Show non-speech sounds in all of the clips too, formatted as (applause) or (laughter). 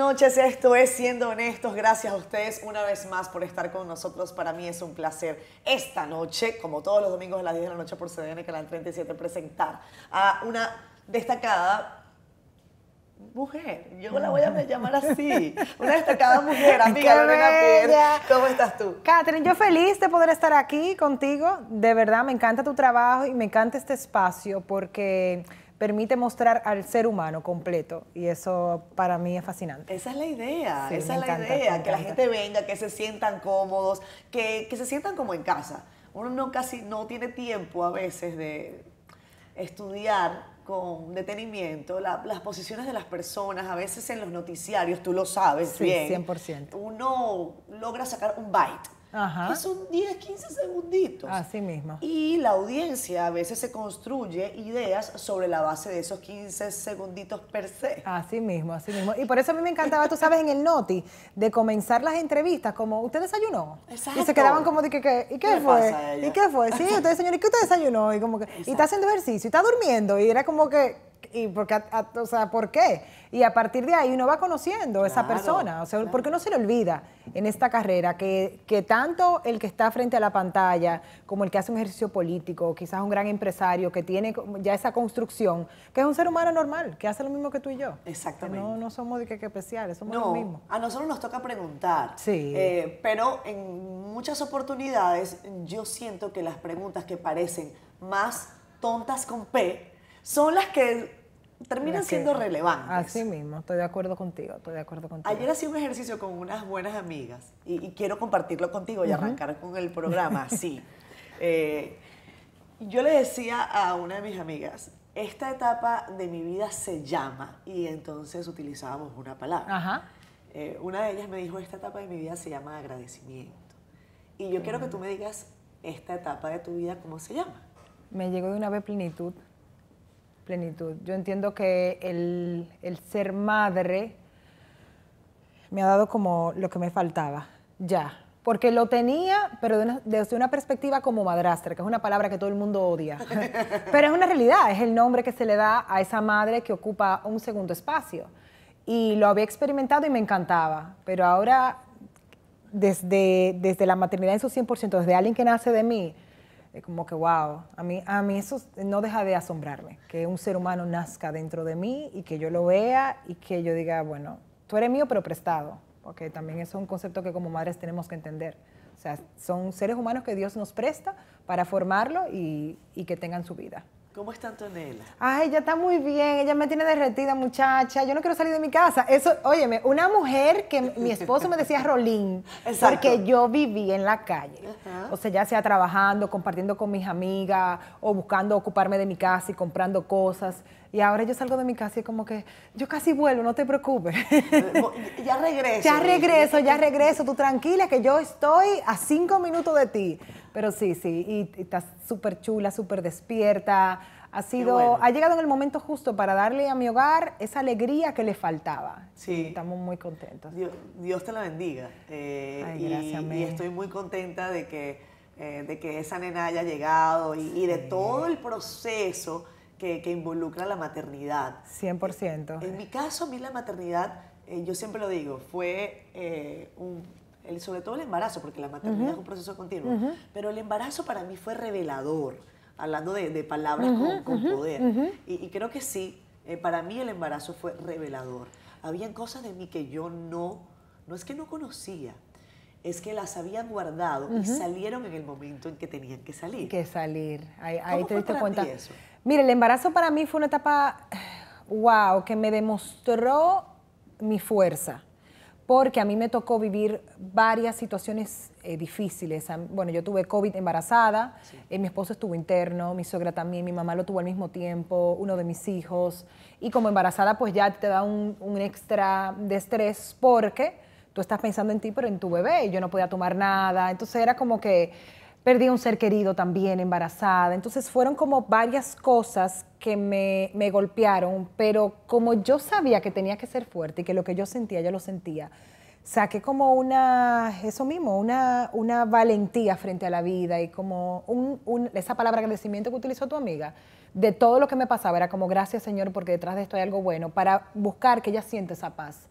noches, esto es Siendo Honestos. Gracias a ustedes una vez más por estar con nosotros. Para mí es un placer esta noche, como todos los domingos a las 10 de la noche por CDN Canal 37, presentar a una destacada mujer, yo la voy a llamar así, una destacada mujer, (laughs) amiga Lorena ¿Cómo estás tú? Catherine, yo feliz de poder estar aquí contigo. De verdad, me encanta tu trabajo y me encanta este espacio porque permite mostrar al ser humano completo y eso para mí es fascinante. Esa es la idea, esa es la idea, que la gente venga, que se sientan cómodos, que, que se sientan como en casa. Uno no casi no tiene tiempo a veces de estudiar con detenimiento las posiciones de las personas, a veces en los noticiarios, tú lo sabes sí, bien. 100%. Uno logra sacar un bite Ajá. que son 10, 15 segunditos. Así mismo. Y la audiencia a veces se construye ideas sobre la base de esos 15 segunditos per se. Así mismo, así mismo. Y por eso a mí me encantaba, tú sabes, en el noti, de comenzar las entrevistas, como, ¿usted desayunó? Exacto. Y se quedaban como de que, ¿y qué, fue? ¿Y qué fue? Sí, usted, señor, ¿y qué usted desayunó? Y como que, ¿y está haciendo ejercicio? ¿Y está durmiendo? Y era como que, y porque, o sea, ¿por qué? Y a partir de ahí uno va conociendo a esa persona, o sea, porque no se le olvida en esta carrera que, tanto el que está frente a la pantalla como el que hace un ejercicio político, quizás un gran empresario que tiene ya esa construcción, que es un ser humano normal, que hace lo mismo que tú y yo. Exactamente. No, no, somos de que, que especiales, somos lo mismo. A nosotros nos toca preguntar. Sí. Eh, pero en muchas oportunidades yo siento que las preguntas que parecen más tontas con P son las que terminan siendo relevantes. Así mismo, estoy de acuerdo contigo, estoy de acuerdo contigo. Ayer hacía un ejercicio con unas buenas amigas y, quiero compartirlo contigo y arrancar con el programa, (laughs) sí. Eh, yo le decía a una de mis amigas, esta etapa de mi vida se llama y entonces utilizábamos una palabra. Ajá. Eh, una de ellas me dijo, esta etapa de mi vida se llama agradecimiento. Y yo quiero que mm. tú me digas esta etapa de tu vida, ¿cómo se llama? Me llegó de una vez plenitud. Yo entiendo que el, ser madre me ha dado como lo que me faltaba, ya. Porque lo tenía, pero desde una perspectiva como madrastra, que es una palabra que todo el mundo odia. (laughs) pero es una realidad, es el nombre que se le da a esa madre que ocupa un segundo espacio. Y lo había experimentado y me encantaba, pero ahora desde, desde la maternidad en su 100%, desde alguien que nace de mí, como que wow, a mí, a mí eso no deja de asombrarme, que un ser humano nazca dentro de mí y que yo lo vea y que yo diga, bueno, tú eres mío pero prestado, porque también es un concepto que como madres tenemos que entender. O sea, son seres humanos que Dios nos presta para formarlo y que tengan su vida. ¿Cómo está Antonella? Ay, ella está muy bien, ella me tiene derretida, muchacha. Yo no quiero salir de mi casa. Eso, óyeme, una mujer que mi esposo me decía Rolín, Exacto. porque yo vivía en la calle. O sea, ya sea trabajando, compartiendo con mis amigas, o buscando ocuparme de mi casa y comprando cosas. Y ahora yo salgo de mi casa y como que, yo casi vuelvo, no te preocupes. Eh, ya (laughs) regreso. ya regreso, ya regreso. Tú tranquila que yo estoy a cinco minutos de ti. Pero sí, sí, y, estás súper chula, súper despierta. Ha sido, ha llegado en el momento justo para darle a mi hogar esa alegría que le faltaba. Sí. Estamos muy contentos. Dios, te la bendiga. Eh, Ay, gracias, y, estoy muy contenta de que, eh, de que esa nena haya llegado y de todo el proceso que, involucra la maternidad. 100%. En mi caso, a mí la maternidad, eh, yo siempre lo digo, fue eh, el, sobre todo el embarazo, porque la maternidad es un proceso continuo, pero el embarazo para mí fue revelador, hablando de, palabras con, poder. Y, creo que sí, eh, para mí el embarazo fue revelador. Habían cosas de mí que yo no, no es que no conocía, es que las habían guardado y salieron en el momento en que tenían que salir. Que salir. Ahí, te diste cuenta. Eso? Mire, el embarazo para mí fue una etapa, wow, (sighs) que me demostró mi fuerza, porque a mí me tocó vivir varias situaciones eh, difíciles. Bueno, yo tuve COVID embarazada, eh, mi esposo estuvo interno, mi suegra también, mi mamá lo tuvo al mismo tiempo, uno de mis hijos, y como embarazada pues ya te da un, un extra de estrés porque tú estás pensando en ti, pero en tu bebé, y yo no podía tomar nada, entonces era como que perdí a un ser querido también, embarazada. Entonces fueron como varias cosas que me, me, golpearon, pero como yo sabía que tenía que ser fuerte y que lo que yo sentía, yo lo sentía, saqué como una, eso mismo, una, valentía frente a la vida y como esa palabra agradecimiento que utilizó tu amiga, de todo lo que me pasaba, era como gracias Señor porque detrás de esto hay algo bueno, para buscar que ella siente esa paz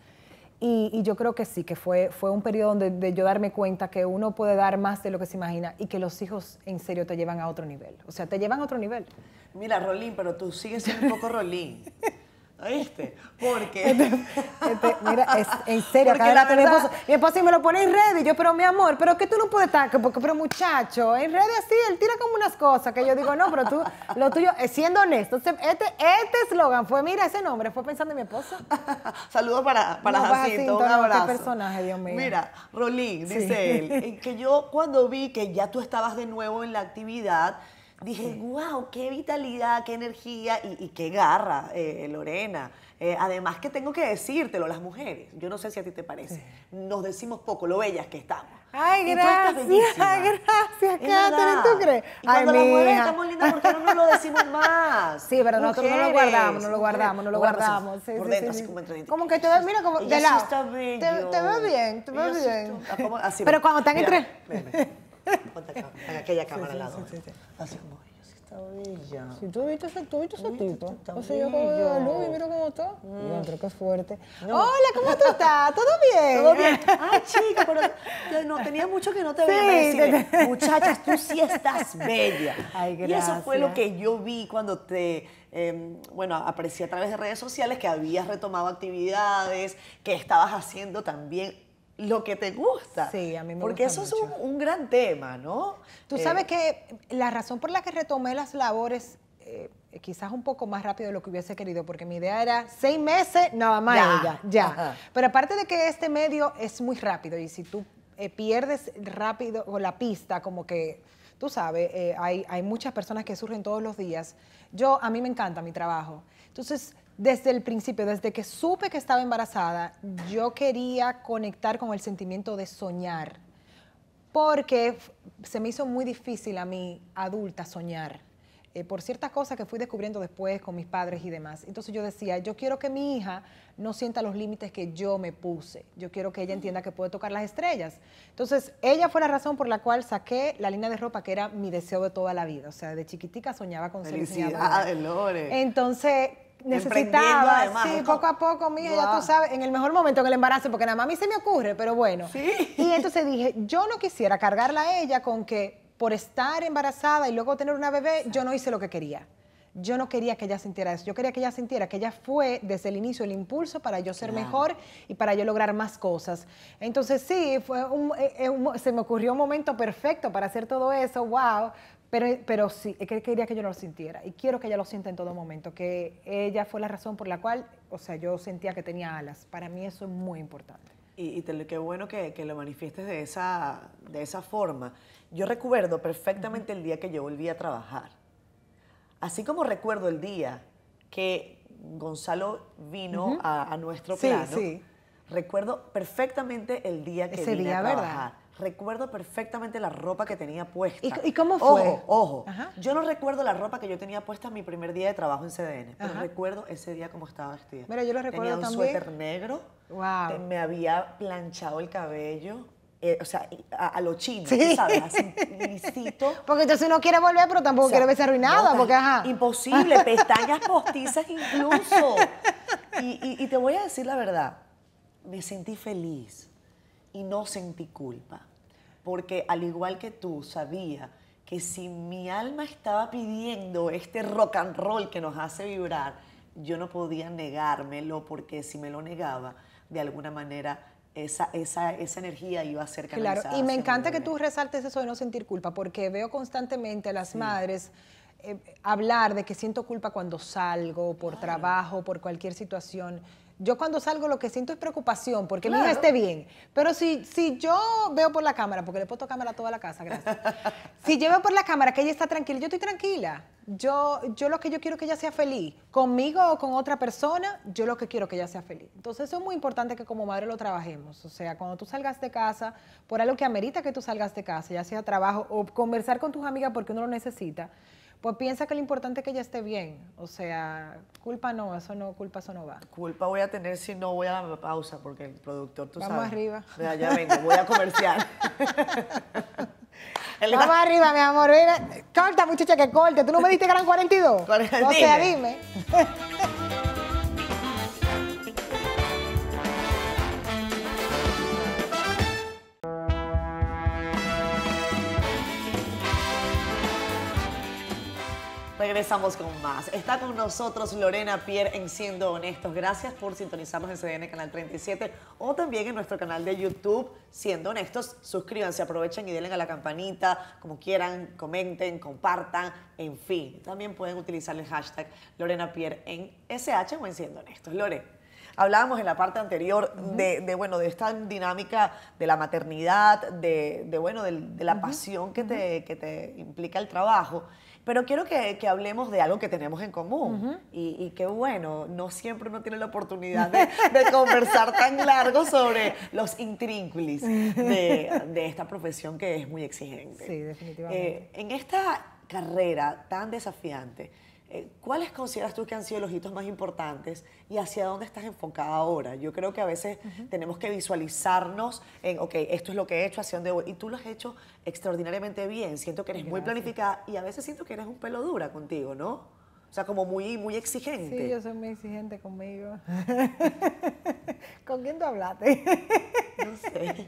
y, yo creo que sí, que fue, fue un periodo donde de yo darme cuenta que uno puede dar más de lo que se imagina y que los hijos en serio te llevan a otro nivel. O sea, te llevan a otro nivel. Mira, Rolín, pero tú sigues siendo un poco Rolín. ¿Viste? Porque. Este, este, mira, en serio, mi esposo. me lo pone en red y yo, pero mi amor, pero que tú no puedes estar, porque, pero muchacho, en red así, él tira como unas cosas que yo digo, no, pero tú, lo tuyo, eh, siendo honesto. Este, este eslogan fue, mira, ese nombre fue pensando en mi esposa. (laughs) Saludos para, para Jacinto, un abrazo. Qué personaje, Dios mío. Mira, Rolín, dice él, que yo cuando vi que ya tú estabas de nuevo en la actividad, dije, wow, qué vitalidad, qué energía y, qué garra, eh, Lorena. Eh, además que tengo que decírtelo, las mujeres, yo no sé si a ti te parece, nos decimos poco lo bellas que estamos. Ay, gracias, gracias, tú gracias, Catherine, ¿tú crees? cuando las mujeres estamos lindas, ¿por qué no nos lo decimos más? Sí, pero nosotros no lo guardamos, no lo guardamos, no lo guardamos. por dentro, así como entre Como que te ves, mira, como de lado. Te, te veo bien, te ves bien. así, pero cuando están entre... (laughs) en aquella cámara al lado. ¿eh? Así como, bella. Si tú viste ese, tú viste ese tito. O sea, yo como de la y miro cómo está. Mm. Y que es fuerte. Hola, ¿cómo tú estás? ¿Todo bien? Todo bien. (laughs) Ay, chica, pero no, tenía mucho que no te veía. (laughs) Muchachas, tú sí estás bella. Ay, gracias. Y eso fue lo que yo vi cuando te... Em, bueno, aprecié a través de redes sociales que habías retomado actividades, que estabas haciendo también lo que te gusta. Sí, a mí me Porque eso es un, gran tema, ¿no? Tú eh, sabes que la razón por la que retomé las labores, eh, quizás un poco más rápido de lo que hubiese querido, porque mi idea era seis meses, nada más ya, ya. Pero aparte de que este medio es muy rápido y si tú eh, pierdes rápido o la pista, como que tú sabes, hay, hay, muchas personas que surgen todos los días. Yo, a mí me encanta mi trabajo. Entonces, desde el principio, desde que supe que estaba embarazada, yo quería conectar con el sentimiento de soñar, porque se me hizo muy difícil a mí, adulta, soñar. Eh, por ciertas cosas que fui descubriendo después con mis padres y demás. Entonces yo decía, yo quiero que mi hija no sienta los límites que yo me puse, yo quiero que ella entienda que puede tocar las estrellas. Entonces ella fue la razón por la cual saqué la línea de ropa que era mi deseo de toda la vida, o sea, de chiquitica soñaba con ser diseñadora. Lore. Entonces necesitaba, sí, poco a poco, mija, ya tú sabes, en el mejor momento, en el embarazo, porque nada más a mí se me ocurre, pero bueno. Y entonces dije, yo no quisiera cargarla a ella con que por estar embarazada y luego tener una bebé, yo no hice lo que quería. Yo no quería que ella sintiera eso. Yo quería que ella sintiera que ella fue desde el inicio el impulso para yo ser mejor y para yo lograr más cosas. Entonces sí, fue eh, eh, se me ocurrió un momento perfecto para hacer todo eso. Wow. Pero, pero sí, quería que yo lo sintiera y quiero que ella lo sienta en todo momento, que ella fue la razón por la cual, o sea, yo sentía que tenía alas. Para mí eso es muy importante y, qué bueno que, lo manifiestes de esa, de esa forma. Yo recuerdo perfectamente el día que yo volví a trabajar. Así como recuerdo el día que Gonzalo vino a, nuestro plano, recuerdo perfectamente el día que Ese a trabajar recuerdo perfectamente la ropa que tenía puesta. ¿Y, cómo fue? Ojo, ojo. Yo no recuerdo la ropa que yo tenía puesta en mi primer día de trabajo en CDN, pero recuerdo ese día cómo estaba vestida. Mira, yo lo recuerdo también. Tenía un suéter negro. Wow. Me había planchado el cabello. Eh, o sea, a, lo chino, ¿sabes? (laughs) Porque entonces uno quiere volver, pero tampoco quiere verse arruinada, Imposible, (laughs) pestañas postizas incluso. Y, y te voy a decir la verdad, me sentí feliz y no sentí culpa porque al igual que tú sabía que si mi alma estaba pidiendo este rock and roll que nos hace vibrar, yo no podía negármelo porque si me lo negaba, de alguna manera esa, energía iba a ser Claro, y me encanta que tú resaltes eso de no sentir culpa, porque veo constantemente a las madres eh, hablar de que siento culpa cuando salgo, por trabajo, por cualquier situación. Yo cuando salgo lo que siento es preocupación porque mi hija esté bien. Pero si, si yo veo por la cámara, porque le puedo cámara a toda la casa, gracias. (laughs) si yo veo por la cámara que ella está tranquila, yo estoy tranquila. Yo, yo lo que yo quiero que ella sea feliz, conmigo o con otra persona, yo lo que quiero que ella sea feliz. Entonces eso es muy importante que como madre lo trabajemos. O sea, cuando tú salgas de casa, por algo que amerita que tú salgas de casa, ya sea trabajo o conversar con tus amigas porque uno lo necesita, pues piensa que lo importante es que ella esté bien. O sea, culpa no, eso no, culpa eso no va. Culpa voy a tener si no voy a la pausa, porque el productor, tú sabes. Vamos arriba. Ya, ya vengo, voy a comercial. (laughs) Vamos arriba, mi amor. venga, Corta, muchacha, que corte. ¿Tú no me diste que eran 42? 42. (laughs) O sea, dime. (laughs) regresamos con más. Está con nosotros Lorena Pierre en Siendo Honestos. Gracias por sintonizarnos en CDN Canal 37 o también en nuestro canal de YouTube Siendo Honestos. Suscríbanse, aprovechen y denle a la campanita, como quieran, comenten, compartan, en fin. También pueden utilizar el hashtag Lorena Pierre en SH o en Siendo Honestos. Lore hablábamos en la parte anterior de, bueno, de esta dinámica de la maternidad, de, bueno, de, la pasión que te, que te, implica el trabajo. Pero quiero que, hablemos de algo que tenemos en común. y, y qué bueno, no siempre uno tiene la oportunidad de, conversar tan largo sobre los intrínculos de, esta profesión que es muy exigente. Sí, definitivamente. Eh, en esta carrera tan desafiante, eh, ¿Cuáles consideras tú que han sido los hitos más importantes y hacia dónde estás enfocada ahora? Yo creo que a veces tenemos que visualizarnos en, ok, esto es lo que he hecho, hacia dónde voy. Y tú lo has hecho extraordinariamente bien. Siento que eres muy planificada y a veces siento que eres un pelo dura contigo, ¿no? O sea, como muy, muy exigente. Sí, yo soy muy exigente conmigo. (laughs) ¿Con quién tú hablaste? no sé.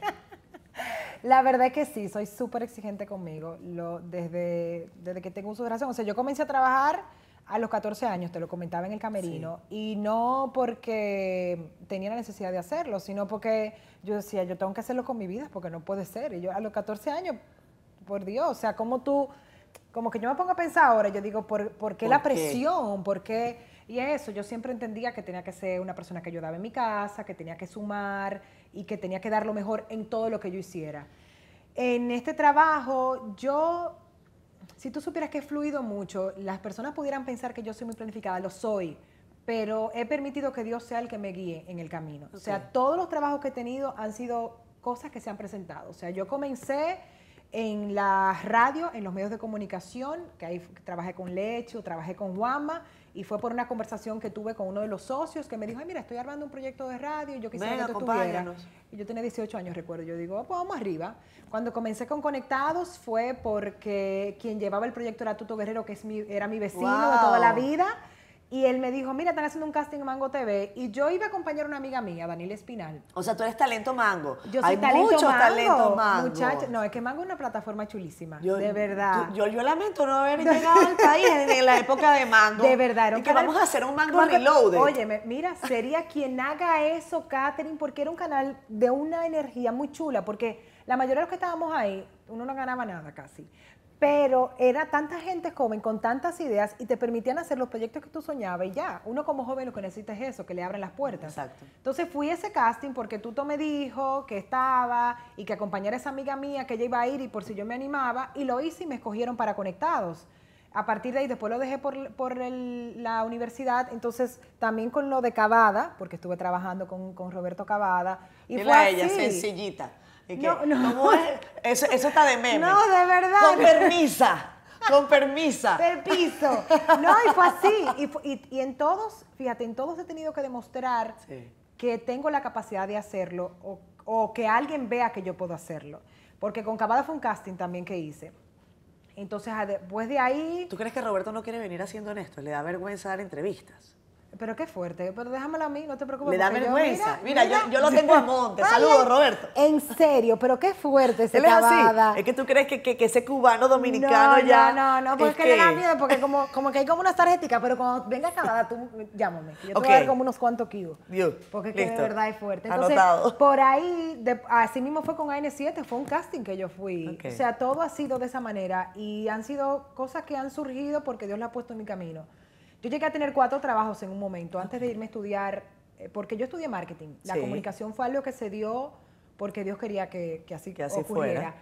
La verdad es que sí, soy súper exigente conmigo. desde, desde que tengo un subgrado, O sea, yo comencé a trabajar a los 14 años, te lo comentaba en el camerino, y no porque tenía la necesidad de hacerlo, sino porque yo decía, yo tengo que hacerlo con mi vida, porque no puede ser. Y yo a los 14 años, por Dios, o sea, como tú, como que yo me pongo a pensar ahora, yo digo, ¿por, qué la presión? ¿Por qué? Y eso, yo siempre entendía que tenía que ser una persona que ayudaba en mi casa, que tenía que sumar y que tenía que dar lo mejor en todo lo que yo hiciera. En este trabajo, yo si tú supieras que he fluido mucho, las personas pudieran pensar que yo soy muy planificada, lo soy, pero he permitido que Dios sea el que me guíe en el camino. O sea, todos los trabajos que he tenido han sido cosas que se han presentado. O sea, yo comencé en la radio, en los medios de comunicación, que ahí trabajé con Lecho, trabajé con Guama y fue por una conversación que tuve con uno de los socios que me dijo, ay, mira, estoy armando un proyecto de radio, yo quisiera que tú Y yo tenía 18 años, recuerdo. Yo digo, oh, pues vamos arriba. Cuando comencé con Conectados fue porque quien llevaba el proyecto era Tuto Guerrero, que es mi, era mi vecino de toda la vida. Y él me dijo, mira, están haciendo un casting en Mango TV. Y yo iba a acompañar a una amiga mía, Daniela Espinal. O sea, tú eres talento mango. Yo soy Hay mucho talento mango. no, es que Mango es una plataforma chulísima. de verdad. yo, lamento no haber llegado al país en la época de Mango. De verdad. Era y que vamos a hacer un Mango, mango Reloaded. Oye, mira, sería quien haga eso, Catherine, porque era un canal de una energía muy chula. Porque la mayoría de los que estábamos ahí, uno no ganaba nada casi pero era tanta gente joven con tantas ideas y te permitían hacer los proyectos que tú soñabas y ya, uno como joven lo que necesita es eso, que le abran las puertas. Exacto. Entonces fui a ese casting porque Tuto me dijo que estaba y que acompañara a esa amiga mía que ella iba a ir y por si yo me animaba y lo hice y me escogieron para conectados. A partir de ahí después lo dejé por, la universidad, entonces también con lo de Cavada, porque estuve trabajando con, Roberto Cavada. Y Mira fue ella, sencillita no, no. Eso, está de meme. No, de verdad. Con permisa. Con permisa. Permiso. No, y fue así. Y, en todos, fíjate, en todos he tenido que demostrar que tengo la capacidad de hacerlo o, que alguien vea que yo puedo hacerlo. Porque con fue un casting también que hice. Entonces, después de ahí... ¿Tú crees que Roberto no quiere venir haciendo esto? Le da vergüenza dar entrevistas. Pero qué fuerte, pero déjamelo a mí, no te preocupes. me da vergüenza. mira, yo, yo lo tengo a monte. Saludos, Roberto. En serio, pero qué fuerte ese cabada. Es que tú crees que, que, ese cubano dominicano ya. No, no, no, porque le da este miedo, porque como, como que hay como unas tarjeticas, pero cuando venga cabada tú llámame. Yo te voy a dar como unos cuantos kilos. Porque que de verdad es fuerte. Entonces, por ahí, de, así mismo fue con AN7, fue un casting que yo fui. O sea, todo ha sido de esa manera y han sido cosas que han surgido porque Dios la ha puesto en mi camino. Yo llegué a tener cuatro trabajos en un momento antes de irme a estudiar, eh, porque yo estudié marketing. La comunicación fue algo que se dio porque Dios quería que, así, que así Fuera.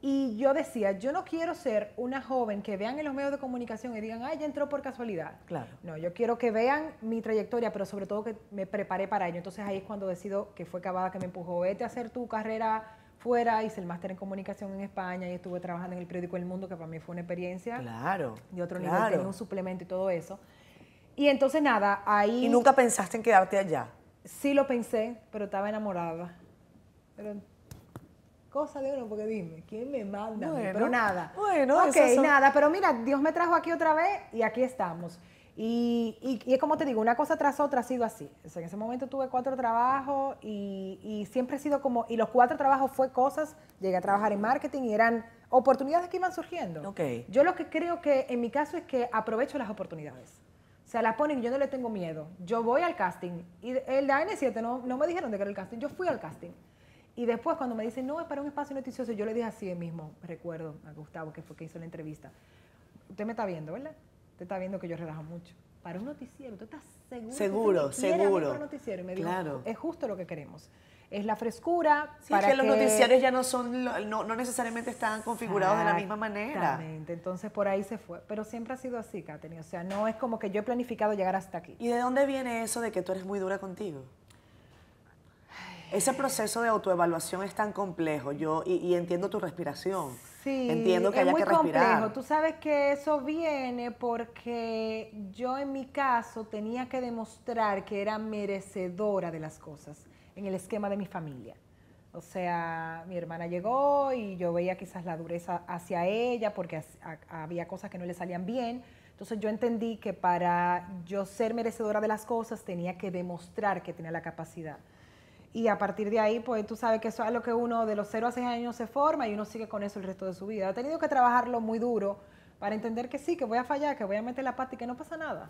Y yo decía, yo no quiero ser una joven que vean en los medios de comunicación y digan, ay, ya entró por casualidad. No, yo quiero que vean mi trayectoria, pero sobre todo que me preparé para ello. Entonces ahí es cuando decido que fue Cavada que me empujó, vete a hacer tu carrera fuera, hice el máster en comunicación en España y estuve trabajando en el periódico El Mundo, que para mí fue una experiencia claro, de otro nivel, tenía un suplemento y todo eso. Y entonces nada, ahí... ¿Y nunca pensaste en quedarte allá? Sí lo pensé, pero estaba enamorada. Pero cosa de uno, porque dime, ¿quién me manda? pero nada. Bueno, ok, nada, pero mira, Dios me trajo aquí otra vez y aquí estamos. Y, es como te digo, una cosa tras otra ha sido así. en ese momento tuve cuatro trabajos y, y, siempre he sido como, y los cuatro trabajos fue cosas, llegué a trabajar en marketing y eran oportunidades que iban surgiendo. Okay. Yo lo que creo que en mi caso es que aprovecho las oportunidades sea, la ponen y yo no le tengo miedo. Yo voy al casting. Y el de AN7 no, no me dijeron de que era el casting. Yo fui al casting. Y después cuando me dicen, no, es para un espacio noticioso, yo le dije así mismo, recuerdo a Gustavo, que fue que hizo la entrevista. Usted me está viendo, ¿verdad? Usted está viendo que yo relajo mucho. Para un noticiero, ¿tú estás seguro? Seguro, seguro. es justo lo que queremos es la frescura. es que, los noticiarios ya no son, no, necesariamente están configurados de la misma manera. Exactamente, entonces por ahí se fue. Pero siempre ha sido así, Katherine. O sea, no es como que yo he planificado llegar hasta aquí. ¿Y de dónde viene eso de que tú eres muy dura contigo? Ese proceso de autoevaluación es tan complejo, yo, y, entiendo tu respiración. Sí, entiendo que es haya muy que complejo. Tú sabes que eso viene porque yo en mi caso tenía que demostrar que era merecedora de las cosas en el esquema de mi familia. O sea, mi hermana llegó y yo veía quizás la dureza hacia ella porque había cosas que no le salían bien. Entonces yo entendí que para yo ser merecedora de las cosas tenía que demostrar que tenía la capacidad. Y a partir de ahí, pues tú sabes que eso es lo que uno de los 0 a 6 años se forma y uno sigue con eso el resto de su vida. Ha tenido que trabajarlo muy duro para entender que sí, que voy a fallar, que voy a meter la pata y que no pasa nada.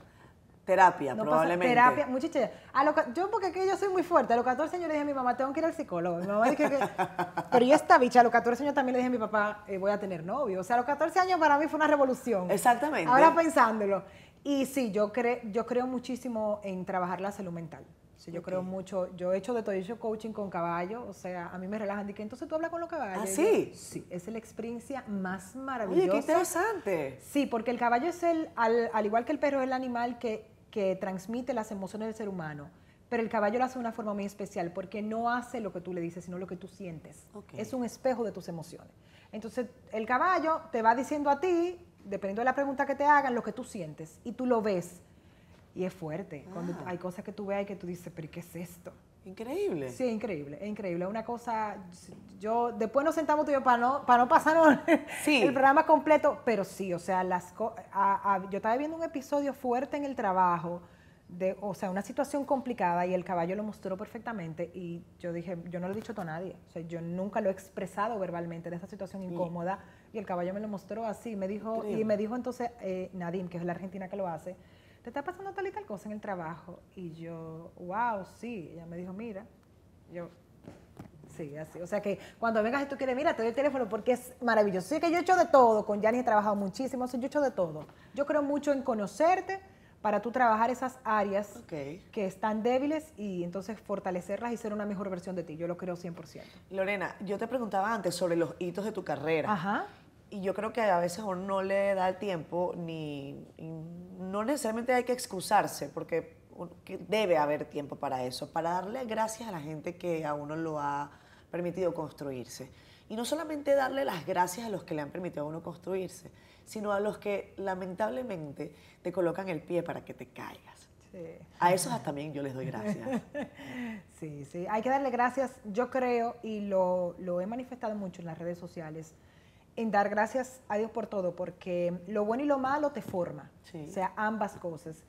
Terapia, probablemente. terapia, muchachos. A yo, porque aquí yo soy muy fuerte. A los 14 años le dije a mi mamá, tengo que ir al psicólogo. Mi mamá que. (laughs) Pero yo esta bicha, a los 14 años también le dije a mi papá, eh, voy a tener novio. O sea, a los 14 años para mí fue una revolución. Exactamente. Ahora pensándolo. Y sí, yo, creo, yo creo muchísimo en trabajar la salud mental. Sí, yo creo mucho, yo he hecho de todo, eso coaching con caballos. o sea, a mí me relajan, que entonces tú hablas con los caballos. ¿Ah, sí? sí, es la experiencia más maravillosa. Oye, qué interesante. Sí, porque el caballo es el, al, al igual que el perro, es el animal que que transmite las emociones del ser humano. Pero el caballo lo hace de una forma muy especial porque no hace lo que tú le dices, sino lo que tú sientes. Es un espejo de tus emociones. Entonces, el caballo te va diciendo a ti, dependiendo de la pregunta que te hagan, lo que tú sientes y tú lo ves. Y es fuerte. Cuando ah. hay cosas que tú veas y que tú dices, pero ¿qué es esto? Increíble. Sí, increíble, increíble. Una cosa, yo, después nos sentamos tú y yo para no, para no pasarnos (laughs) el programa completo, pero sí, o sea, las yo estaba viendo un episodio fuerte en el trabajo, de, o sea, una situación complicada y el caballo lo mostró perfectamente y yo dije, yo no lo he dicho a nadie, o sea, yo nunca lo he expresado verbalmente de esta situación incómoda y el caballo me lo mostró así, me dijo, y me dijo entonces eh, Nadim, que es la argentina que lo hace, ¿te está pasando tal y tal cosa en el trabajo? Y yo, wow, sí. Ella me dijo, mira, yo, sí, así. O sea que cuando vengas y tú quieres, mira, te doy el teléfono porque es maravilloso. Sí, que yo he hecho de todo, con Yanis he trabajado muchísimo, o yo he hecho de todo. Yo creo mucho en conocerte para tú trabajar esas áreas que están débiles y entonces fortalecerlas y ser una mejor versión de ti. Yo lo creo 100%. Lorena, yo te preguntaba antes sobre los hitos de tu carrera. Ajá y yo creo que a veces uno no le da el tiempo ni, no necesariamente hay que excusarse porque debe haber tiempo para eso, para darle gracias a la gente que a uno lo ha permitido construirse. Y no solamente darle las gracias a los que le han permitido a uno construirse, sino a los que lamentablemente te colocan el pie para que te caigas. A esos también yo les doy gracias. (laughs) Sí, sí, hay que darle gracias, yo creo, y lo, lo he manifestado mucho en las redes sociales, en dar gracias a Dios por todo, porque lo bueno y lo malo te forma, o sea, ambas cosas.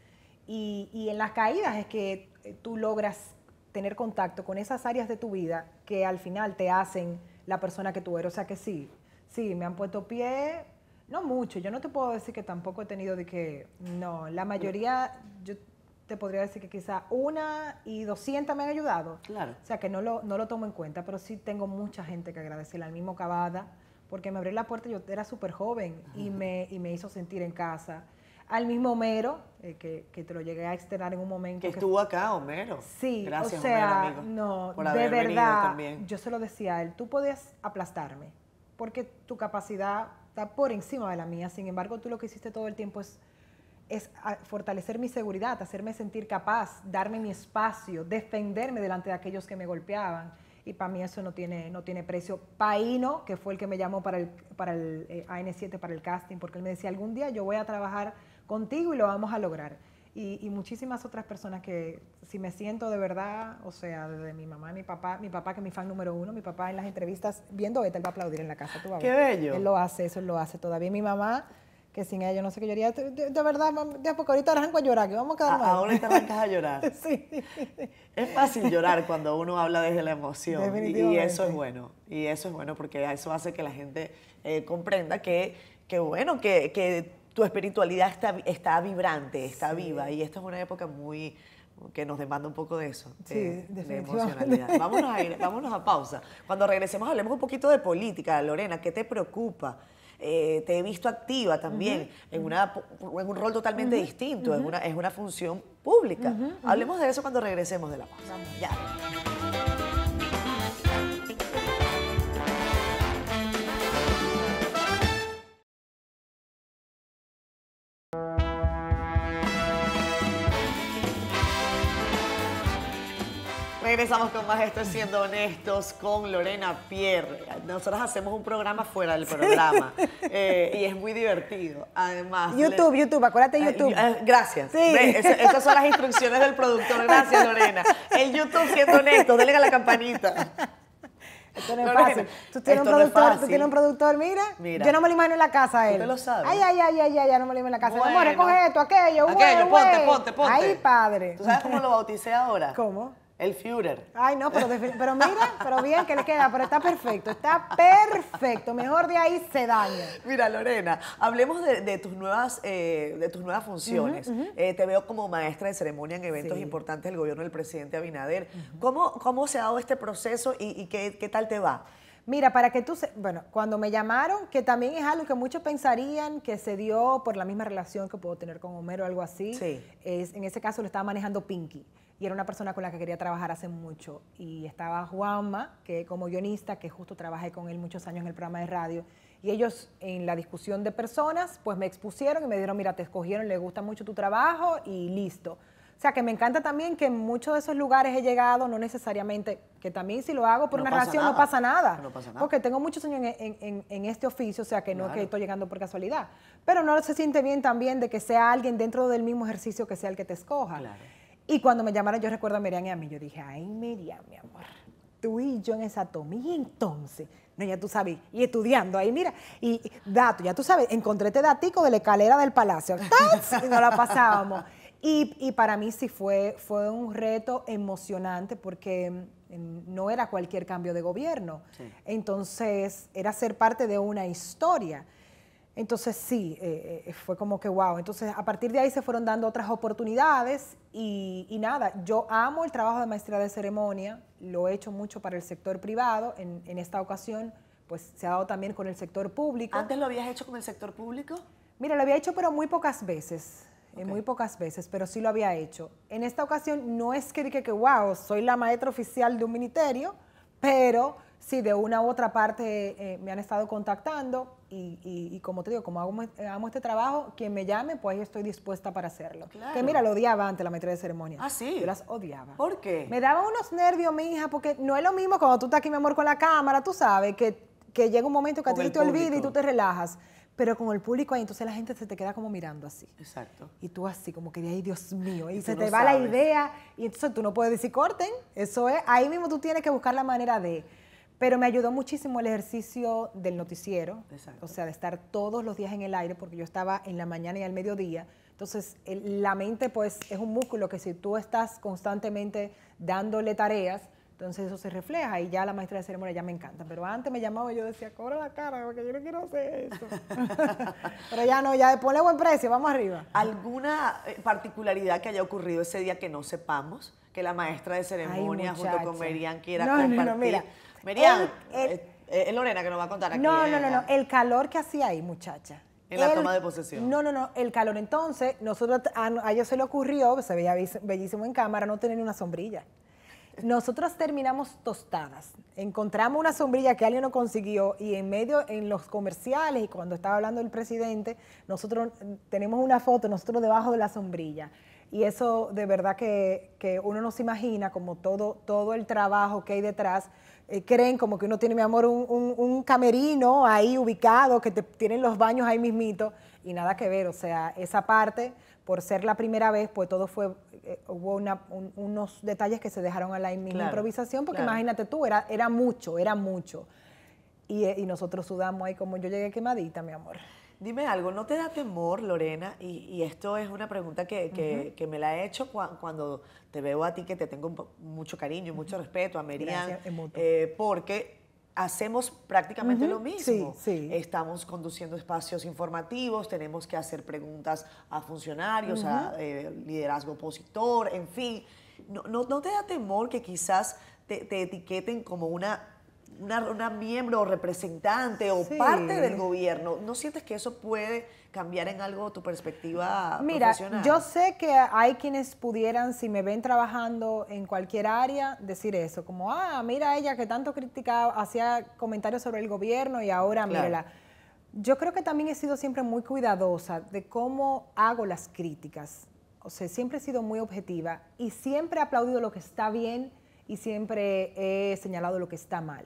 Y, y, en las caídas es que eh, tú logras tener contacto con esas áreas de tu vida que al final te hacen la persona que tú eres. O sea que sí, sí, me han puesto pie, no mucho, yo no te puedo decir que tampoco he tenido de que, no, la mayoría, yo te podría decir que quizá una y doscientas me han ayudado. Claro. O sea que no lo, no lo tomo en cuenta, pero sí tengo mucha gente que agradecerle al mismo Cavada porque me abrió la puerta, yo era súper joven y me, y me hizo sentir en casa. Al mismo Homero, eh, que, que, te lo llegué a externar en un momento. Que, estuvo acá, Homero. Sí, gracias, o sea, no, de verdad, yo se lo decía a él, tú podías aplastarme, porque tu capacidad está por encima de la mía, sin embargo, tú lo que hiciste todo el tiempo es es ah, fortalecer mi seguridad, hacerme sentir capaz, darme mi espacio, defenderme delante de aquellos que me golpeaban y para mí eso no tiene, no tiene precio. Paino, que fue el que me llamó para el, para el eh, AN7, para el casting, porque él me decía, algún día yo voy a trabajar contigo y lo vamos a lograr. Y, y, muchísimas otras personas que si me siento de verdad, o sea, desde mi mamá, mi papá, mi papá que es mi fan número uno, mi papá en las entrevistas, viendo Eta, él va a aplaudir en la casa, tú Qué bello. Él lo hace, eso lo hace todavía. Mi mamá que sin ella no sé qué lloraría. De, de, verdad, ahorita arranco a llorar, que vamos a quedar más. Ahora te a llorar. (laughs) sí. Es fácil llorar cuando uno habla desde la emoción. Y, eso es bueno. Y eso es bueno porque eso hace que la gente eh, comprenda que, bueno, que, tu espiritualidad está, está vibrante, está viva. Y esta es una época muy que nos demanda un poco de eso, de, emocionalidad. Vámonos a, ir, vámonos a pausa. Cuando regresemos hablemos un poquito de política. Lorena, ¿qué te preocupa? Eh, te he visto activa también, en, una, un rol totalmente distinto, una, es una función pública. Hablemos de eso cuando regresemos de la pausa. regresamos con más Esto Siendo Honestos con Lorena Pierre. Nosotras hacemos un programa fuera del programa (laughs) eh, y es muy divertido. Además. YouTube, YouTube, acuérdate YouTube. Ah, gracias. Sí. esas son las instrucciones del productor. Gracias, Lorena. El YouTube Siendo Honestos, denle a la campanita. Esto no es fácil. Tú tienes, un productor, tú tienes un productor, mira, mira, Yo no me lo imagino en la casa él. Usted lo sabe. Ay, ay, ay, ay, ay, ya no me lo imagino en la casa. Bueno. Amor, recoger esto, aquello, Aquello, ponte, ponte, ponte. Ay, padre. ¿Tú sabes cómo lo bauticé ahora? ¿Cómo? El Führer. Ay, no, pero, pero mira, pero bien que le queda, pero está perfecto, está perfecto. Mejor de ahí se daña. Mira, Lorena, hablemos de, tus, nuevas, eh, de tus nuevas funciones. Eh, te veo como maestra de ceremonia en eventos importantes del gobierno del presidente Abinader. ¿Cómo, ¿Cómo se ha dado este proceso y, qué, qué tal te va? Mira, para que tú, se, bueno, cuando me llamaron, que también es algo que muchos pensarían que se dio por la misma relación que puedo tener con Homero o algo así, es, en ese caso lo estaba manejando Pinky y era una persona con la que quería trabajar hace mucho. Y estaba Juanma, que como guionista, que justo trabajé con él muchos años en el programa de radio, y ellos en la discusión de personas, pues me expusieron y me dijeron, mira, te escogieron, le gusta mucho tu trabajo y listo. O sea, que me encanta también que en muchos de esos lugares he llegado, no necesariamente, que también si lo hago por una relación no, pasa nada. Porque tengo muchos años en, este oficio, o sea, que no es que estoy llegando por casualidad. Pero no se siente bien también de que sea alguien dentro del mismo ejercicio que sea el que te escoja. Claro. Y cuando me llamaron, yo recuerdo a Miriam y a mí. Yo dije, ay, Miriam, mi amor, tú y yo en esa toma. Y entonces, no, ya tú sabes, y estudiando ahí, mira, y dato, ya tú sabes, encontré este datico de la escalera del palacio. Y nos la pasábamos. Y, y, para mí sí fue, fue un reto emocionante porque mm, no era cualquier cambio de gobierno. Entonces, era ser parte de una historia. Entonces sí, eh, eh, fue como que wow. Entonces a partir de ahí se fueron dando otras oportunidades y, nada, yo amo el trabajo de maestría de ceremonia, lo he hecho mucho para el sector privado, en, esta ocasión pues se ha dado también con el sector público. ¿Antes lo habías hecho con el sector público? Mira, lo había hecho pero muy pocas veces. Eh, muy pocas veces, pero sí lo había hecho. En esta ocasión no es que dije que, wow, soy la maestra oficial de un ministerio, pero sí, de una u otra parte me han estado contactando y, como te digo, como hago, este, amo este trabajo, quien me llame, pues estoy dispuesta para hacerlo. Que mira, lo odiaba antes la maestría de ceremonia. Ah, sí. Yo las odiaba. ¿Por qué? Me daba unos nervios, mi hija, porque no es lo mismo cuando tú estás aquí, mi amor, con la cámara, tú sabes, que, llega un momento que a ti te olvida y tú te relajas pero con el público ahí, entonces la gente se te queda como mirando así. Exacto. Y tú así, como que de Dios mío, y, se te va la idea, y entonces tú no puedes decir corten, eso es, ahí mismo tú tienes que buscar la manera de pero me ayudó muchísimo el ejercicio del noticiero, o sea, de estar todos los días en el aire, porque yo estaba en la mañana y al mediodía. Entonces, la mente pues es un músculo que si tú estás constantemente dándole tareas, entonces eso se refleja y ya la maestra de ceremonia ya me encanta. Pero antes me llamaba y yo decía, cobra la cara, porque yo no quiero hacer eso. (laughs) Pero ya no, ya ponle buen precio, vamos arriba. ¿Alguna eh, particularidad que haya ocurrido ese día que no sepamos? que la maestra de ceremonia junto con Merian quiera compartir. No, no, mira. Merian, eh, eh, es Lorena que nos va a contar aquí. No, eh, no, no, no, el calor que hacía ahí, muchacha. En la toma de posesión. No, no, no, el calor. Entonces, nosotros, a, ellos se le ocurrió, se veía bellísimo en cámara, no tener una sombrilla. Nosotros terminamos tostadas. Encontramos una sombrilla que alguien no consiguió y en medio, en los comerciales y cuando estaba hablando el presidente, nosotros tenemos una foto, nosotros debajo de la sombrilla. Y eso de verdad que, uno no se imagina como todo, todo el trabajo que hay detrás. Eh, creen como que uno tiene, mi amor, un, camerino ahí ubicado, que te, tienen los baños ahí mismito, y nada que ver. O sea, esa parte, por ser la primera vez, pues todo fue, eh, hubo unos detalles que se dejaron a la improvisación, porque imagínate tú, era, era mucho, era mucho. Y, eh, y, nosotros sudamos ahí como yo llegué quemadita, mi amor. Dime algo, ¿no te da temor, Lorena? Y, esto es una pregunta que, me la he hecho cuando te veo a ti, que te tengo mucho cariño y mucho respeto, a Merian, eh, porque hacemos prácticamente lo mismo. Estamos conduciendo espacios informativos, tenemos que hacer preguntas a funcionarios, a eh, liderazgo opositor, en fin. No, te da temor que quizás te, te etiqueten como una una, miembro o representante o parte del gobierno, ¿no sientes que eso puede cambiar en algo tu perspectiva Mira, yo sé que hay quienes pudieran, si me ven trabajando en cualquier área, decir eso, como, ah, mira ella que tanto criticaba, hacía comentarios sobre el gobierno y ahora mírala. Yo creo que también he sido siempre muy cuidadosa de cómo hago las críticas. O sea, siempre he sido muy objetiva y siempre he aplaudido lo que está bien y siempre he señalado lo que está mal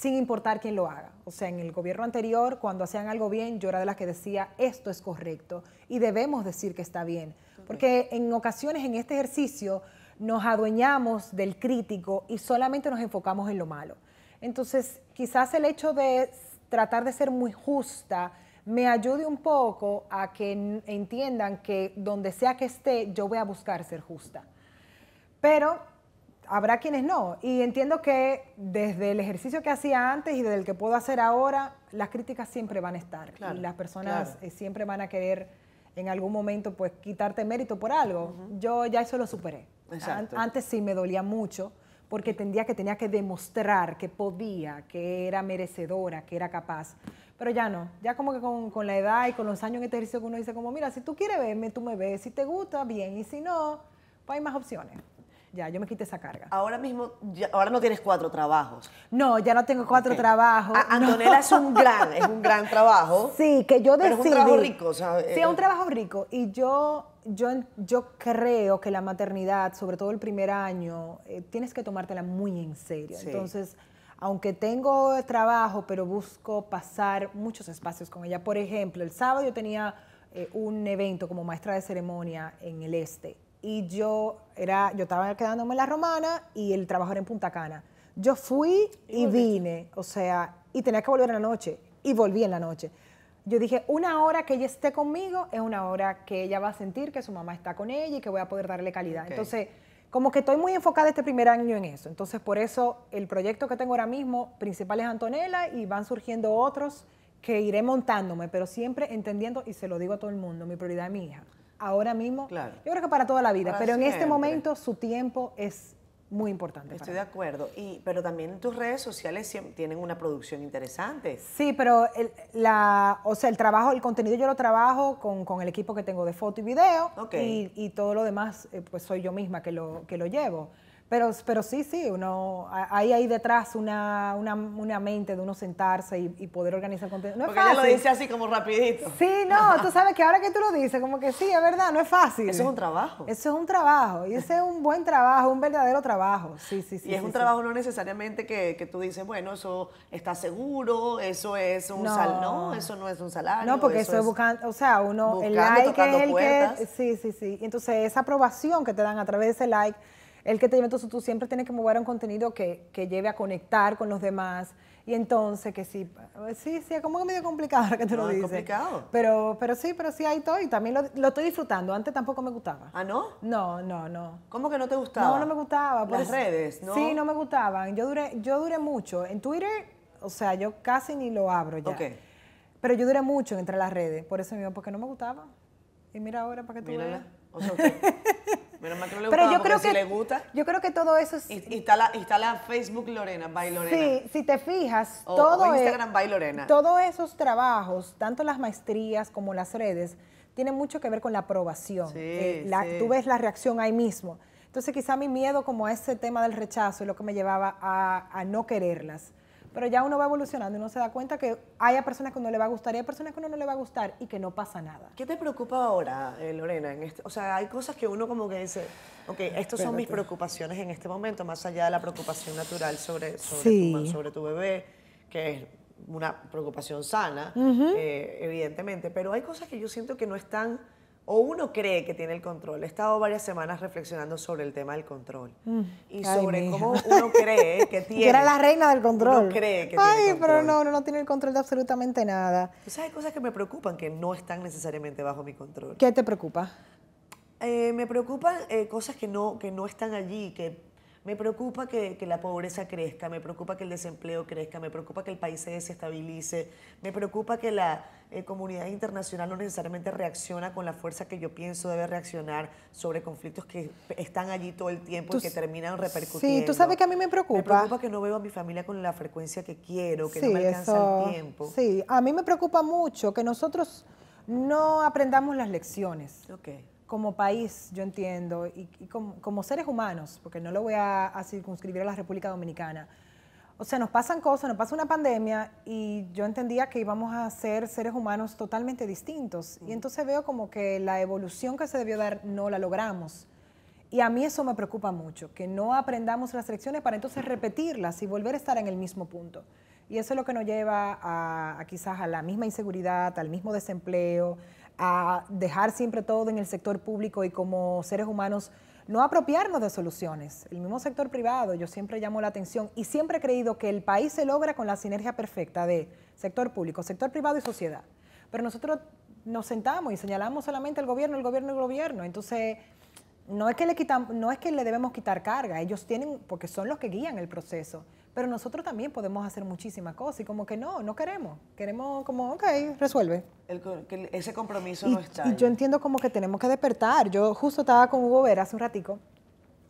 sin importar quién lo haga. O sea, en el gobierno anterior, cuando hacían algo bien, yo era de las que decía, esto es correcto y debemos decir que está bien. Porque en ocasiones en este ejercicio nos adueñamos del crítico y solamente nos enfocamos en lo malo. Entonces, quizás el hecho de tratar de ser muy justa me ayude un poco a que entiendan que donde sea que esté, yo voy a buscar ser justa. Pero habrá quienes no. Y entiendo que desde el ejercicio que hacía antes y desde el que puedo hacer ahora, las críticas siempre van a estar. y las personas eh, siempre van a querer en algún momento pues quitarte mérito por algo. Yo ya eso lo superé. antes sí me dolía mucho porque entendía que tenía que demostrar que podía, que era merecedora, que era capaz. Pero ya no, ya como que con, con la edad y con los años en este ejercicio que uno dice como, mira, si tú quieres verme, tú me ves, si te gusta, bien, y si no, pues hay más opciones ya yo me quité esa carga. Ahora mismo, ahora no tienes cuatro trabajos. No, ya no tengo cuatro trabajos. Antonella es un gran, es un gran trabajo. (laughs) Sí, que yo decidí. es un trabajo rico, ¿sabes? Eh, sí, es un trabajo rico. Y yo, yo, yo creo que la maternidad, sobre todo el primer año, eh, tienes que tomártela muy en serio. Entonces, aunque tengo trabajo, pero busco pasar muchos espacios con ella. Por ejemplo, el sábado yo tenía eh, un evento como maestra de ceremonia en el este y yo era, yo estaba quedándome en la romana y el trabajo era en Punta Cana. Yo fui y, vine, o sea, y tenía que volver en la noche y volví en la noche. Yo dije, una hora que ella esté conmigo es una hora que ella va a sentir que su mamá está con ella y que voy a poder darle calidad. Entonces, como que estoy muy enfocada este primer año en eso. Entonces, por eso el proyecto que tengo ahora mismo principal es Antonella y van surgiendo otros que iré montándome, pero siempre entendiendo, y se lo digo a todo el mundo, mi prioridad es mi hija ahora mismo. Yo creo que para toda la vida, pero en este momento su tiempo es muy importante. Estoy de acuerdo, y, pero también tus redes sociales tienen una producción interesante. Sí, pero el, la, o sea, el trabajo, el contenido yo lo trabajo con, con el equipo que tengo de foto y video y, y, todo lo demás eh, pues soy yo misma que lo, que lo llevo. Pero, pero sí, sí, uno, hay ahí detrás una, una, una mente de uno sentarse y, poder organizar contenido. No Porque es lo dice así como rapidito. Sí, no, tú sabes que ahora que tú lo dices, como que sí, es verdad, no es fácil. Eso es un trabajo. Eso es un trabajo, y ese es un buen trabajo, un verdadero trabajo, sí, sí, sí. Y es un trabajo no necesariamente que, que, tú dices, bueno, eso está seguro, eso es un salario. no, eso no es un salario. No, porque eso, es buscando, o sea, uno, el like es el que, sí, sí, sí. Entonces, esa aprobación que te dan a través de ese like el que te entonces tú siempre tienes que mover un contenido que, lleve a conectar con los demás. Y entonces, que sí, sí, sí, como medio complicado ahora que te lo ah, dices. complicado. Pero, pero sí, pero sí, ahí estoy. También lo, estoy disfrutando. Antes tampoco me gustaba. ¿Ah, no? No, no, no. ¿Cómo que no te gustaba? No, no me gustaba. Pues. Las redes, ¿no? Sí, no me gustaban. Yo duré, yo duré mucho. En Twitter, o sea, yo casi ni lo abro ya. Ok. Pero yo duré mucho entre las redes, por eso mismo, porque no me gustaba. Y mira ahora para que tú veas. O sea, (laughs) Pero yo creo que, le gusta. Yo creo que todo eso es. Y, está, la, Facebook Lorena, by Lorena. Sí, si te fijas, todo. E- Instagram by Lorena. Todos esos trabajos, tanto las maestrías como las redes, tienen mucho que ver con la aprobación. Eh, la, Tú ves la reacción ahí mismo. Entonces, quizá mi miedo como a ese tema del rechazo es lo que me llevaba a, a no quererlas. Pero ya uno va evolucionando y uno se da cuenta que hay a personas que uno le va a gustar y hay personas que uno no le va a gustar y que no pasa nada. ¿Qué te preocupa ahora, eh, Lorena? Este, o sea, hay cosas que uno como que dice, ok, estas son mis preocupaciones en este momento, más allá de la preocupación natural sobre, tu, sobre bebé, que es una preocupación sana, eh, evidentemente, pero hay cosas que yo siento que no están o uno cree que tiene el control. He estado varias semanas reflexionando sobre el tema del control mm. y sobre cómo uno cree que (laughs) tiene. era la reina del control. Uno cree que Ay, pero no, no, no tiene el control de absolutamente nada. sea, hay cosas que me preocupan que no están necesariamente bajo mi control. ¿Qué te preocupa? Eh, me preocupan eh, cosas que no, que no están allí, que me preocupa que, la pobreza crezca, me preocupa que el desempleo crezca, me preocupa que el país se desestabilice, me preocupa que la eh, comunidad internacional no necesariamente reacciona con la fuerza que yo pienso debe reaccionar sobre conflictos que están allí todo el tiempo y que terminan repercutiendo. Sí, tú sabes que a mí me preocupa. Me preocupa que no veo a mi familia con la frecuencia que quiero, que no me alcanza el tiempo. Sí, a mí me preocupa mucho que nosotros no aprendamos las lecciones. Okay como país, yo entiendo, y, como, seres humanos, porque no lo voy a, circunscribir a la República Dominicana. O sea, nos pasan cosas, nos pasa una pandemia y yo entendía que íbamos a ser seres humanos totalmente distintos. Y entonces veo como que la evolución que se debió dar no la logramos. Y a mí eso me preocupa mucho, que no aprendamos las lecciones para entonces repetirlas y volver a estar en el mismo punto. Y eso es lo que nos lleva a quizás a la misma inseguridad, al mismo desempleo, a dejar siempre todo en el sector público y como seres humanos no apropiarnos de soluciones. El mismo sector privado, yo siempre llamo la atención y siempre he creído que el país se logra con la sinergia perfecta de sector público, sector privado y sociedad. Pero nosotros nos sentamos y señalamos solamente al gobierno, el gobierno, el gobierno. Entonces, no es que le, quitamos, no es que le debemos quitar carga, ellos tienen, porque son los que guían el proceso. Pero nosotros también podemos hacer muchísimas cosas y como que no, no queremos. Queremos como, ok, resuelve. ese compromiso no está. yo entiendo como que tenemos que despertar. Yo justo estaba con Hugo Vera hace un ratico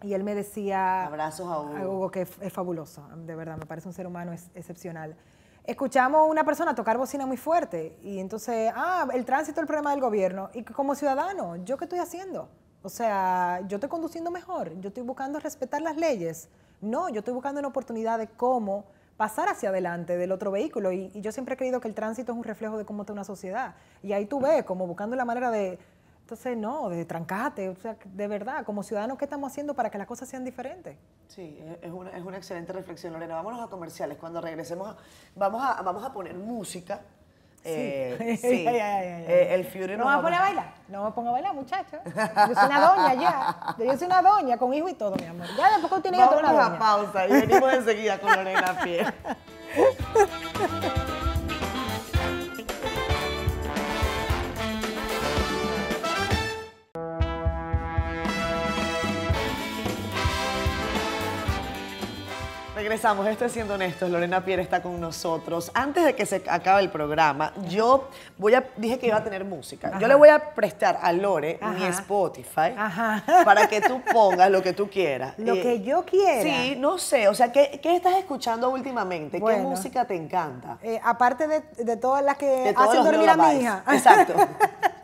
y él me decía... Abrazos a Hugo. A Hugo que es, fabuloso, de verdad, me parece un ser humano excepcional escuchamos una persona tocar bocina muy fuerte y entonces, ah, el tránsito es el problema del gobierno. Y como ciudadano, ¿yo qué estoy haciendo? O sea, yo estoy conduciendo mejor, yo estoy buscando respetar las leyes. No, yo estoy buscando una oportunidad de cómo pasar hacia adelante del otro vehículo. Y, yo siempre he creído que el tránsito es un reflejo de cómo está una sociedad. Y ahí tú ves, como buscando la manera de, entonces, no, de trancate, o sea, de verdad, como ciudadanos, ¿qué estamos haciendo para que las cosas sean diferentes? Sí, es una, excelente reflexión, Lorena. Vámonos a comerciales. Cuando regresemos, vamos, a, vamos a poner música sí. Eh, (laughs) eh, el Fury no, me va a poner a bailar. No me pongo a bailar, muchacho Yo soy una doña ya. Yo soy una doña con hijo y todo, mi amor. Ya después tiene que una pausa y venimos enseguida con Lorena Pie. (laughs) Regresamos, estoy Siendo Honestos, Lorena Pierre está con nosotros. Antes de que se acabe el programa, yo voy a, dije que iba a tener música. Yo le voy a prestar a Lore mi Spotify para que tú pongas lo que tú quieras. Lo eh, que yo quiera. Sí, no sé, o sea, ¿qué, estás escuchando últimamente? ¿Qué música te encanta? Eh, aparte de, todas las que hacen dormir a mi hija. Exacto. (laughs)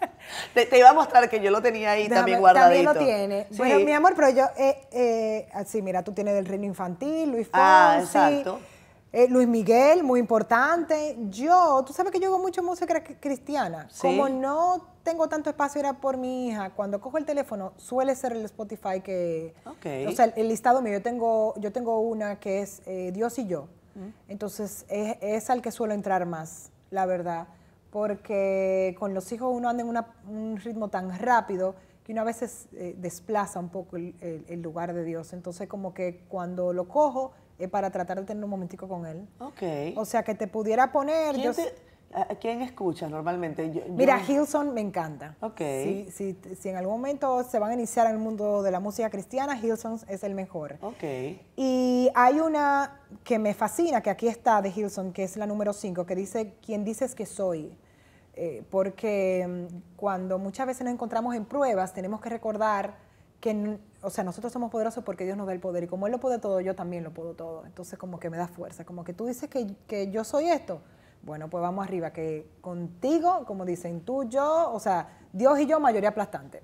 Te, iba a mostrar que yo lo tenía ahí también guardadito. También lo tiene. Bueno, mi amor, pero yo, eh, eh así, mira, tú tienes del reino infantil, Luis ah, Fonsi. Ah, Luis Miguel, muy importante. Yo, tú sabes que yo hago mucha música cristiana. Como no tengo tanto espacio, era por mi hija. Cuando cojo el teléfono, suele ser el Spotify que... O sea, el, listado mío. Yo tengo, yo tengo una que es eh, Dios y yo. Mm. Entonces, es, es al que suelo entrar más, la verdad porque con los hijos uno anda en un ritmo tan rápido que uno a veces eh, desplaza un poco el, lugar de Dios. Entonces como que cuando lo cojo es para tratar de tener un momentico con Él. Ok. O sea, que te pudiera poner... ¿Quién, Dios, normalmente? Mira, Hilson me encanta. Ok. Si, en algún momento se van a iniciar en el mundo de la música cristiana, Hilson es el mejor. Ok. Y hay una que me fascina, que aquí está de Hilson, que es la número 5, que dice, ¿quién dices que soy? Eh, porque mm, cuando muchas veces nos encontramos en pruebas, tenemos que recordar que, o sea, nosotros somos poderosos porque Dios nos da el poder y como Él lo puede todo, yo también lo puedo todo. Entonces como que me da fuerza, como que tú dices que, que yo soy esto. Bueno, pues vamos arriba, que contigo, como dicen tú, yo, o sea, Dios y yo, mayoría aplastante.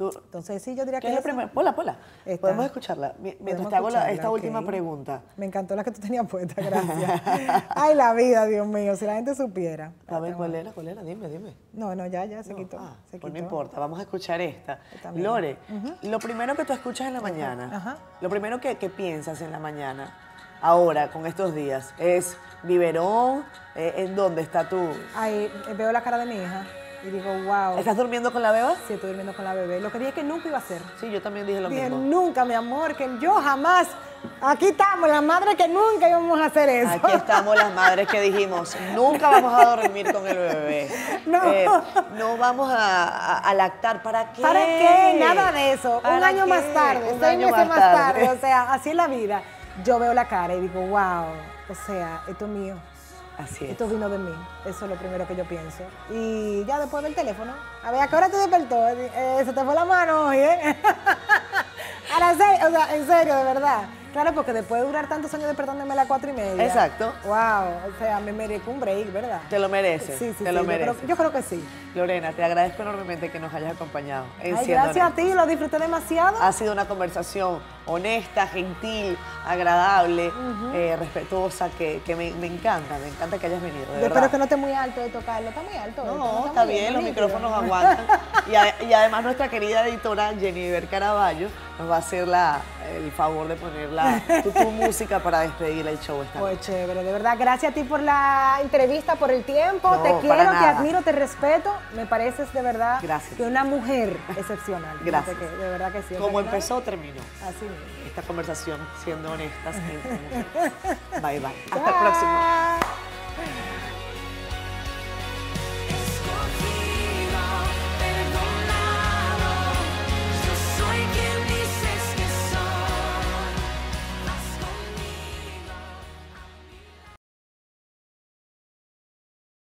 Entonces, sí, yo diría que. Es la primera? Pola, Pola. Podemos escucharla. te hago esta última pregunta. Me encantó la que tú tenías puesta, (laughs) gracias. Ay, la vida, Dios mío, si la gente supiera. A ver, ¿cuál era? ¿Cuál era? Dime, dime. No, no, ya, ya, se quitó. Ah, pues no importa, vamos a escuchar esta. Lore, lo primero que tú escuchas en la mañana, lo primero que, piensas en la mañana, ahora, con estos días, es Viverón eh, ¿en dónde está tú? Ahí eh, veo la cara de mi hija. Y digo, wow. ¿Estás durmiendo con la beba? Sí, estoy durmiendo con la bebé. Lo que dije que nunca iba a hacer. Sí, yo también dije lo dije, mismo. nunca, mi amor, que yo jamás. Aquí estamos, las madres que nunca íbamos a hacer eso. Aquí estamos las madres que dijimos, nunca vamos a dormir con el bebé. (laughs) No. Eh, no vamos a, lactar. ¿Para qué? ¿Para qué? Nada de eso. Un año más tarde, un año más, tarde. O sea, así es la vida. Yo veo la cara y digo, wow, o sea, esto es mío. Así es. vino de mí. Eso es lo primero que yo pienso. Y ya después del teléfono, a ver, ¿a qué hora te despertó? Eh, se te fue la mano hoy, ¿eh? (laughs) a las o sea, en serio, de verdad. Claro, porque después de durar tantos años despertándome a las cuatro y media. Exacto. Wow, o sea, me merezco un break, ¿verdad? Te lo mereces. Sí, sí, te sí, lo mereces. Yo creo, que sí. Lorena, te agradezco enormemente que nos hayas acompañado. gracias a ti, lo disfruté demasiado. Ha sido una conversación honesta, gentil, agradable, eh, respetuosa, que, me, encanta, me encanta que hayas venido. espero que no esté muy alto de tocarlo, está muy alto. No, está, bien, los micrófonos aguantan. (laughs) y, y además nuestra querida editora Jennifer Caraballo nos va a hacer la el favor de poner la, tu, música para despedir el show esta chévere, de verdad, gracias a ti por la entrevista, por el tiempo, te quiero, te admiro, te respeto, me pareces de verdad que una mujer excepcional. gracias. de verdad que sí. Como empezó, terminó. Así mismo. Esta conversación, siendo honestas. (laughs) bye, bye. Hasta el próximo.